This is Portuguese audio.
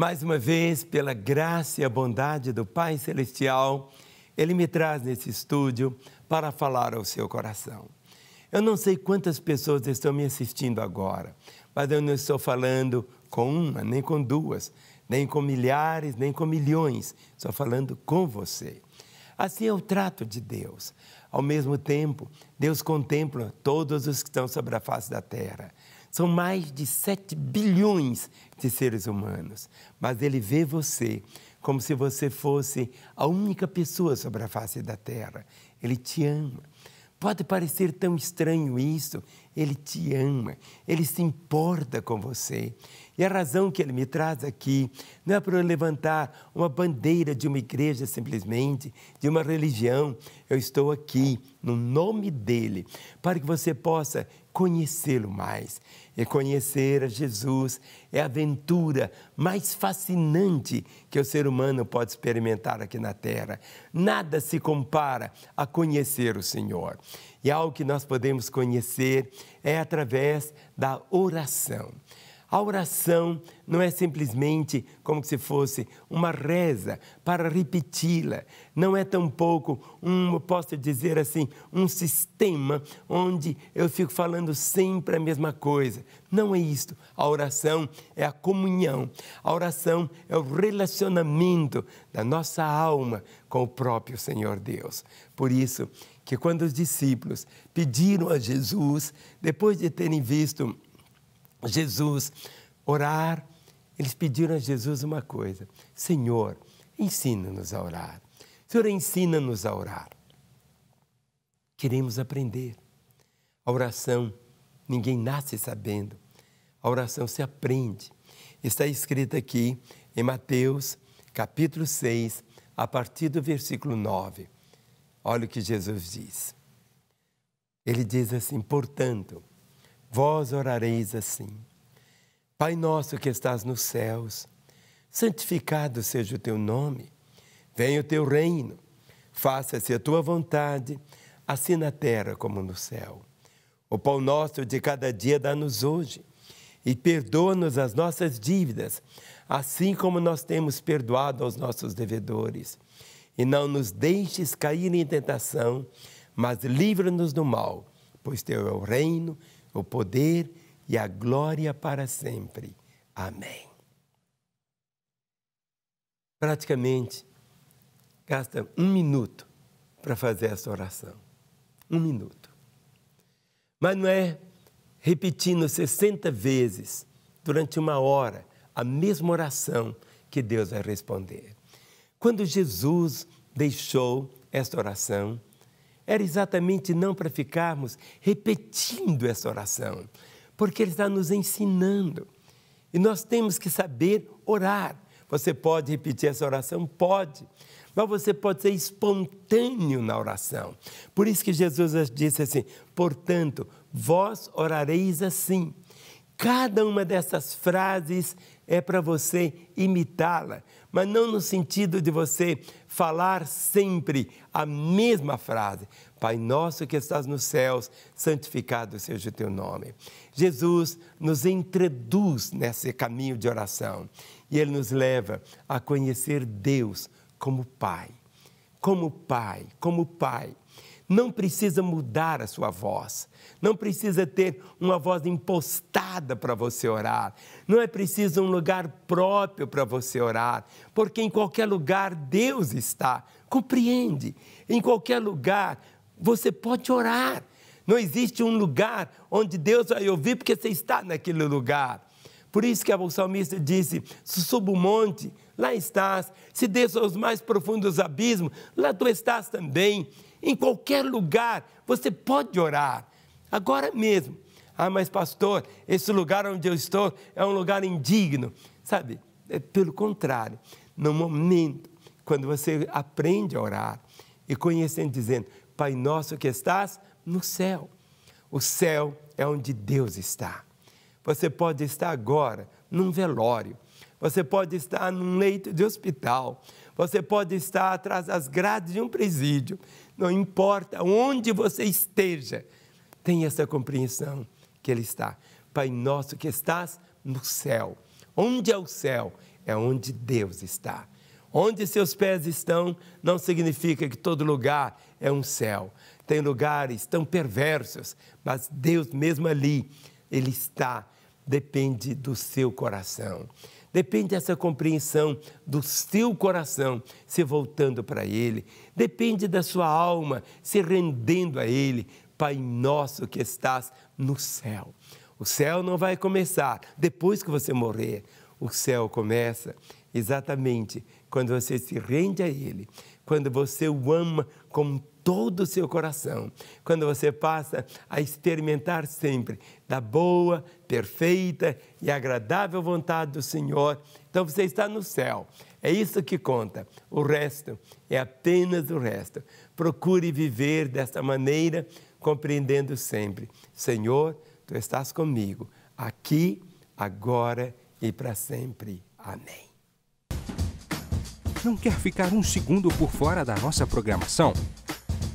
Mais uma vez, pela graça e a bondade do Pai Celestial, Ele me traz nesse estúdio para falar ao seu coração. Eu não sei quantas pessoas estão me assistindo agora, mas eu não estou falando com uma, nem com duas, nem com milhares, nem com milhões, estou falando com você. Assim é o trato de Deus. Ao mesmo tempo, Deus contempla todos os que estão sobre a face da terra. São mais de 7 bilhões de seres humanos. Mas ele vê você como se você fosse a única pessoa sobre a face da terra. Ele te ama. Pode parecer tão estranho isso, ele te ama, ele se importa com você. E a razão que ele me traz aqui não é para eu levantar uma bandeira de uma igreja simplesmente, de uma religião. Eu estou aqui no nome dele, para que você possa conhecê-lo mais. E conhecer a Jesus é a aventura mais fascinante que o ser humano pode experimentar aqui na Terra. Nada se compara a conhecer o Senhor. E é algo que nós podemos conhecer é através da oração. A oração não é simplesmente como se fosse uma reza para repeti-la, não é tampouco um, posso dizer assim, um sistema onde eu fico falando sempre a mesma coisa. Não é isto. A oração é a comunhão. A oração é o relacionamento da nossa alma com o próprio Senhor Deus. Por isso que quando os discípulos pediram a Jesus, depois de terem visto Jesus, orar, eles pediram a Jesus uma coisa: Senhor, ensina-nos a orar. Senhor, ensina-nos a orar. Queremos aprender. A oração, ninguém nasce sabendo. A oração se aprende. Está escrita aqui em Mateus, capítulo 6, a partir do versículo 9. Olha o que Jesus diz. Ele diz assim: portanto, vós orareis assim: Pai nosso que estás nos céus, santificado seja o teu nome, venha o teu reino, faça-se a tua vontade, assim na terra como no céu. O pão nosso de cada dia dá-nos hoje e perdoa-nos as nossas dívidas, assim como nós temos perdoado aos nossos devedores. E não nos deixes cair em tentação, mas livra-nos do mal, pois teu é o reino o poder e a glória para sempre. Amém. Praticamente, gasta um minuto para fazer essa oração. Um minuto. Mas não é repetindo 60 vezes durante uma hora a mesma oração que Deus vai responder. Quando Jesus deixou esta oração, era exatamente não para ficarmos repetindo essa oração, porque ele está nos ensinando. E nós temos que saber orar. Você pode repetir essa oração? Pode. Mas você pode ser espontâneo na oração. Por isso que Jesus disse assim: portanto, vós orareis assim. Cada uma dessas frases é para você imitá-la, mas não no sentido de você falar sempre a mesma frase. Pai nosso que estás nos céus, santificado seja o teu nome. Jesus nos introduz nesse caminho de oração e ele nos leva a conhecer Deus como Pai. Como Pai, como Pai não precisa mudar a sua voz, não precisa ter uma voz impostada para você orar, não é preciso um lugar próprio para você orar, porque em qualquer lugar Deus está. Compreende? Em qualquer lugar você pode orar. Não existe um lugar onde Deus vai ouvir porque você está naquele lugar. Por isso que o salmista disse: subo o monte, lá estás. Se desço aos mais profundos abismos, lá tu estás também em qualquer lugar, você pode orar, agora mesmo. Ah, mas pastor, esse lugar onde eu estou é um lugar indigno. Sabe, é pelo contrário, no momento, quando você aprende a orar e conhecendo, dizendo, Pai nosso que estás no céu. O céu é onde Deus está. Você pode estar agora num velório, você pode estar num leito de hospital, você pode estar atrás das grades de um presídio, não importa onde você esteja, tem essa compreensão que Ele está. Pai nosso que estás no céu. Onde é o céu? É onde Deus está. Onde seus pés estão, não significa que todo lugar é um céu. Tem lugares tão perversos, mas Deus mesmo ali, Ele está, depende do seu coração. Depende dessa compreensão do seu coração se voltando para Ele. Depende da sua alma se rendendo a Ele. Pai nosso que estás no céu. O céu não vai começar depois que você morrer. O céu começa exatamente quando você se rende a Ele, quando você o ama com todo o seu coração, quando você passa a experimentar sempre da boa, perfeita e agradável vontade do Senhor, então você está no céu. É isso que conta. O resto é apenas o resto. Procure viver desta maneira, compreendendo sempre: Senhor, tu estás comigo, aqui, agora e para sempre. Amém. Não quer ficar um segundo por fora da nossa programação?